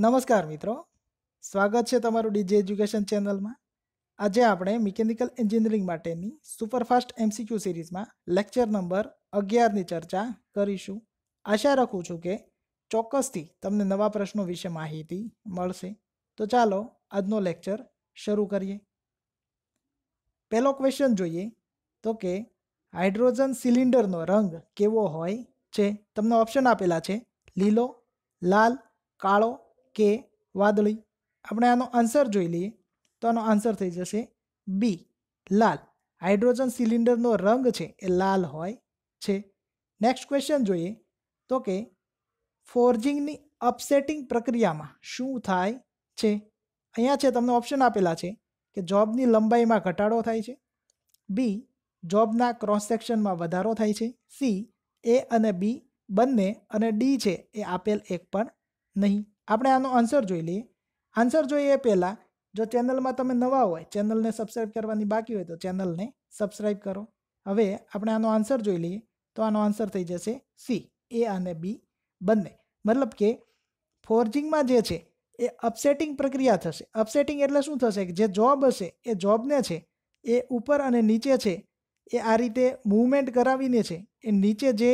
નમસ્કાર મિત્રો સ્વાગત છે તમારું ડીજે એજ્યુકેશન ચેનલમાં આજે આપણે મિકેનિકલ એન્જિનિયરિંગ માટેની સુપરફાસ્ટ એમસીક્યુ સિરીઝમાં લેક્ચર નંબર અગિયારની ચર્ચા કરીશું આશા રાખું છું કે ચોક્કસથી તમને નવા પ્રશ્નો વિશે માહિતી મળશે તો ચાલો આજનો લેક્ચર શરૂ કરીએ પહેલો ક્વેશ્ચન જોઈએ તો કે હાઇડ્રોજન સિલિન્ડરનો રંગ કેવો હોય છે તમને ઓપ્શન આપેલા છે લીલો લાલ કાળો કે વાદળી આપણે આનો આન્સર જોઈ લઈએ તો આનો આન્સર થઈ જશે બી લાલ હાઇડ્રોજન સિલિન્ડરનો રંગ છે એ લાલ હોય છે નેક્સ્ટ ક્વેશ્ચન જોઈએ તો કે ફોર્જિંગની અપસેટિંગ પ્રક્રિયામાં શું થાય છે અહીંયા છે તમને ઓપ્શન આપેલા છે કે જોબની લંબાઈમાં ઘટાડો થાય છે બી જોબના ક્રોસ સેક્શનમાં વધારો થાય છે સી એ અને બી બંને અને ડી છે એ આપેલ એક પણ નહીં આપણે આનો આન્સર જોઈ લઈએ આન્સર જોઈએ એ પહેલાં જો ચેનલમાં તમે નવા હોય ચેનલને સબસ્ક્રાઈબ કરવાની બાકી હોય તો ચેનલને સબસ્ક્રાઈબ કરો હવે આપણે આનો આન્સર જોઈ લઈએ તો આનો આન્સર થઈ જશે સી એ અને બી બંને મતલબ કે ફોર્જિંગમાં જે છે એ અપસેટિંગ પ્રક્રિયા થશે અપસેટિંગ એટલે શું થશે કે જે જોબ હશે એ જોબને છે એ ઉપર અને નીચે છે એ આ રીતે મૂવમેન્ટ કરાવીને છે એ નીચે જે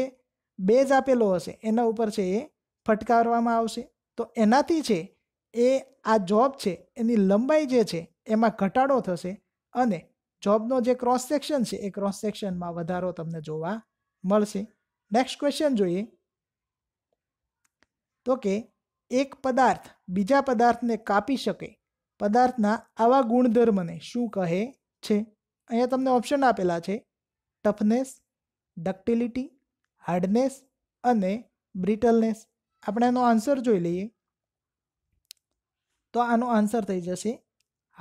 બેઝ આપેલો હશે એના ઉપર છે એ ફટકારવામાં આવશે તો એનાથી છે એ આ જોબ છે એની લંબાઈ જે છે એમાં ઘટાડો થશે અને જોબનો જે ક્રોસ સેક્શન છે એ ક્રોસ સેક્શનમાં વધારો તમને જોવા મળશે નેક્સ્ટ ક્વેશ્ચન જોઈએ તો કે એક પદાર્થ બીજા પદાર્થને કાપી શકે પદાર્થના આવા ગુણધર્મને શું કહે છે અહીંયા તમને ઓપ્શન આપેલા છે ટફનેસ ડક્ટિલિટી હાર્ડનેસ અને બ્રિટલનેસ આપણે એનો આન્સર જોઈ લઈએ તો આનો આન્સર થઈ જશે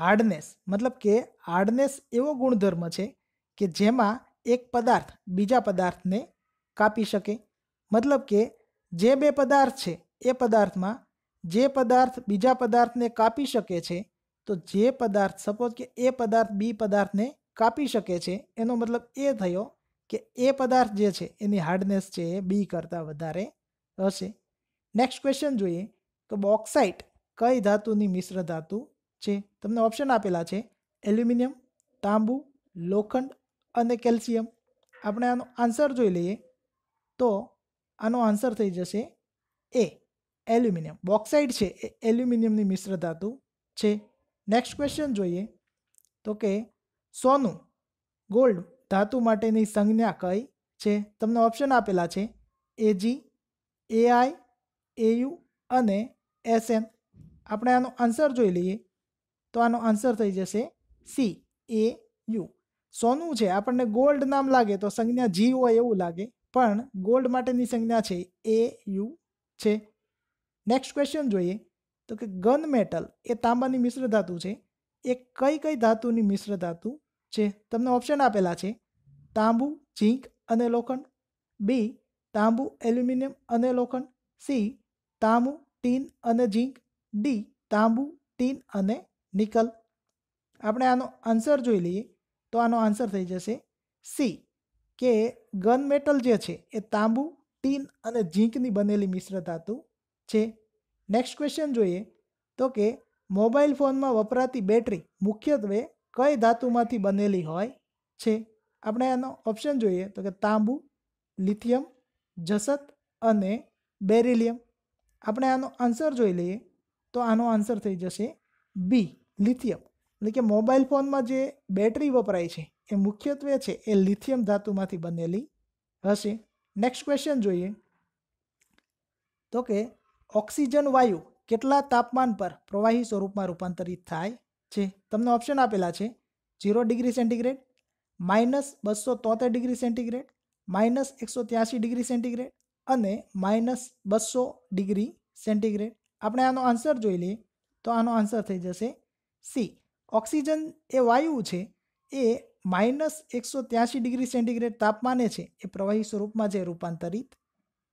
હાર્ડનેસ મતલબ કે હાર્ડનેસ એવો ગુણધર્મ છે કે જેમાં એક પદાર્થ બીજા પદાર્થને કાપી શકે મતલબ કે જે બે પદાર્થ છે એ પદાર્થમાં જે પદાર્થ બીજા પદાર્થને કાપી શકે છે તો જે પદાર્થ સપોઝ કે એ પદાર્થ બી પદાર્થને કાપી શકે છે એનો મતલબ એ થયો કે એ પદાર્થ જે છે એની હાર્ડનેસ છે એ બી કરતાં વધારે હશે નેક્સ્ટ ક્વેશ્ચન જોઈએ તો બોક્સાઇટ કઈ ધાતુની મિશ્ર ધાતુ છે તમને ઓપ્શન આપેલા છે એલ્યુમિનિયમ તાંબુ લોખંડ અને કેલ્શિયમ આપણે આનો આન્સર જોઈ લઈએ તો આનો આન્સર થઈ જશે એ એલ્યુમિનિયમ બોક્સાઇડ છે એ એલ્યુમિનિયમની મિશ્ર ધાતુ છે નેક્સ્ટ ક્વેશ્ચન જોઈએ તો કે સોનું ગોલ્ડ ધાતુ માટેની સંજ્ઞા કઈ છે તમને ઓપ્શન આપેલા છે એજી એઆઈ એયુ અને એસએન આપણે આનો આન્સર જોઈ લઈએ તો આનો આન્સર થઈ જશે સી એ યુ સોનું છે આપણને ગોલ્ડ નામ લાગે તો સંજ્ઞા જી હોય એવું લાગે પણ ગોલ્ડ માટેની સંજ્ઞા છે એ યુ છે નેક્સ્ટ ક્વેશ્ચન જોઈએ તો કે ગન મેટલ એ તાંબાની મિશ્ર ધાતુ છે એ કઈ કઈ ધાતુની મિશ્ર ધાતુ છે તમને ઓપ્શન આપેલા છે તાંબુ ઝીંક અને લોખંડ બી તાંબુ એલ્યુમિનિયમ અને લોખંડ સી તાંબુ ટીન અને ઝીંક ડી તાંબુ ટીન અને નિકલ આપણે આનો આન્સર જોઈ લઈએ તો આનો આન્સર થઈ જશે સી કે ગન મેટલ જે છે એ તાંબુ ટીન અને ઝીંકની બનેલી મિશ્ર ધાતુ છે નેક્સ્ટ ક્વેશ્ચન જોઈએ તો કે મોબાઈલ ફોનમાં વપરાતી બેટરી મુખ્યત્વે કઈ ધાતુમાંથી બનેલી હોય છે આપણે આનો ઓપ્શન જોઈએ તો કે તાંબુ લિથિયમ જસત અને બેરિલિયમ આપણે આનો આન્સર જોઈ લઈએ તો આનો આન્સર થઈ જશે બી લિથિયમ એટલે કે મોબાઈલ ફોનમાં જે બેટરી વપરાય છે એ મુખ્યત્વે છે એ લિથિયમ ધાતુમાંથી બનેલી હશે નેક્સ્ટ ક્વેશ્ચન જોઈએ તો કે ઓક્સિજન વાયુ કેટલા તાપમાન પર પ્રવાહી સ્વરૂપમાં રૂપાંતરિત થાય છે તમને ઓપ્શન આપેલા છે ઝીરો ડિગ્રી સેન્ટીગ્રેડ માઇનસ બસો તોતેર ડિગ્રી સેન્ટીગ્રેડ માઇનસ એકસો ત્યાસી ડિગ્રી સેન્ટીગ્રેડ અને માઇનસ બસો ડિગ્રી સેન્ટીગ્રેડ આપણે આનો આન્સર જોઈ લઈએ તો આનો આન્સર થઈ જશે સી ઓક્સિજન એ વાયુ છે એ માઇનસ એકસો ત્યાંસી ડિગ્રી સેન્ટીગ્રેડ તાપમાને છે એ પ્રવાહી સ્વરૂપમાં જે રૂપાંતરિત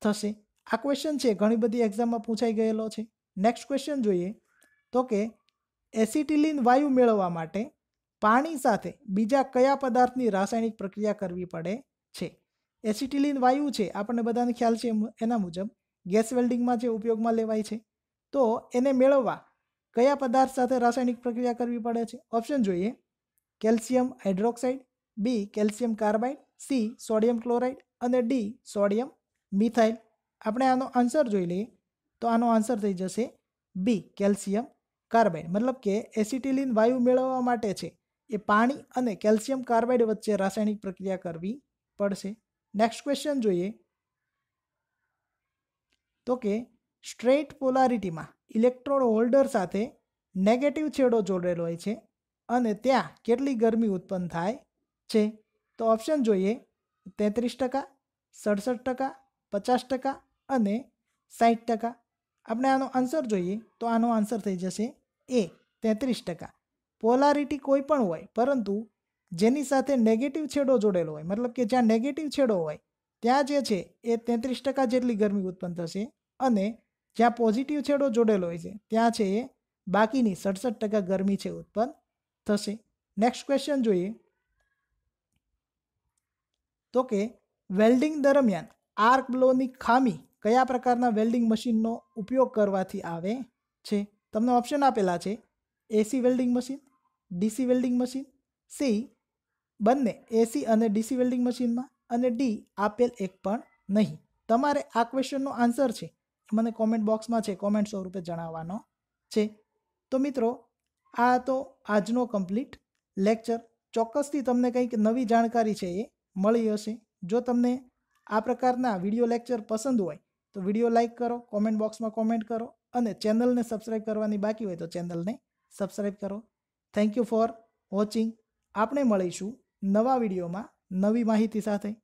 થશે આ ક્વેશ્ચન છે ઘણી બધી એક્ઝામમાં પૂછાઈ ગયેલો છે નેક્સ્ટ ક્વેશ્ચન જોઈએ તો કે એસિટિલિન વાયુ મેળવવા માટે પાણી સાથે બીજા કયા પદાર્થની રાસાયણિક પ્રક્રિયા કરવી પડે છે એસિટિલિન વાયુ છે આપણને બધાને ખ્યાલ છે એના મુજબ ગેસ વેલ્ડિંગમાં જે ઉપયોગમાં લેવાય છે તો એને મેળવવા કયા પદાર્થ સાથે રાસાયણિક પ્રક્રિયા કરવી પડે છે ઓપ્શન જોઈએ calcium hydroxide B calcium carbide C sodium chloride અને ડી સોડિયમ મિથાઇલ આપણે આનો આન્સર જોઈ લઈએ તો આનો આન્સર થઈ જશે બી કેલ્શિયમ કાર્બાઇડ મતલબ કે એસિટિલિન વાયુ મેળવવા માટે છે એ પાણી અને કેલ્શિયમ કાર્બાઇડ વચ્ચે રાસાયણિક પ્રક્રિયા કરવી પડશે નેક્સ્ટ ક્વેશ્ચન જોઈએ તો કે સ્ટ્રેટ પોલારિટીમાં ઇલેક્ટ્રોડ હોલ્ડર સાથે નેગેટિવ છેડો જોડેલો હોય છે અને ત્યાં કેટલી ગરમી ઉત્પન્ન થાય છે તો ઓપ્શન જોઈએ તેત્રીસ ટકા સડસઠ ટકા પચાસ ટકા અને સાઠ ટકા આપણે આનો આન્સર જોઈએ તો આનો આન્સર થઈ જશે એ તેત્રીસ ટકા પોલારિટી કોઈ પણ હોય પરંતુ જેની સાથે નેગેટિવ છેડો જોડેલો હોય મતલબ કે જ્યાં નેગેટિવ છેડો હોય ત્યાં જે છે એ તેત્રીસ ટકા જેટલી ગરમી ઉત્પન્ન થશે અને જ્યાં પોઝિટિવ છેડો જોડેલો હોય છે ત્યાં છે એ બાકીની સડસઠ ટકા ગરમી છે ઉત્પન્ન થશે નેક્સ્ટ ક્વેશ્ચન જોઈએ તો કે વેલ્ડિંગ દરમિયાન આર્ક બ્લોની ખામી કયા પ્રકારના વેલ્ડિંગ મશીનનો ઉપયોગ કરવાથી આવે છે તમને ઓપ્શન આપેલા છે AC welding machine DC welding machine C બંને એસી અને ડીસી વેલ્ડિંગ મશીનમાં અને ડી આપેલ એક પણ નહીં તમારે આ ક્વેશ્ચનનો આન્સર છે મને કોમેન્ટ બોક્સમાં છે કોમેન્ટ સ્વરૂપે જણાવવાનો છે તો મિત્રો આ તો આજનો કમ્પ્લીટ લેક્ચર ચોક્કસથી તમને કંઈક નવી જાણકારી છે એ મળી હશે જો તમને આ પ્રકારના વિડીયો લેક્ચર પસંદ હોય તો વિડીયો લાઇક કરો કોમેન્ટ બોક્સમાં કોમેન્ટ કરો અને ચેનલને સબસ્ક્રાઈબ કરવાની બાકી હોય તો ચેનલને સબસ્ક્રાઈબ કરો થેન્ક યુ ફોર વોચિંગ આપણે મળીશું નવા વિડીયોમાં નવી માહિતી સાથે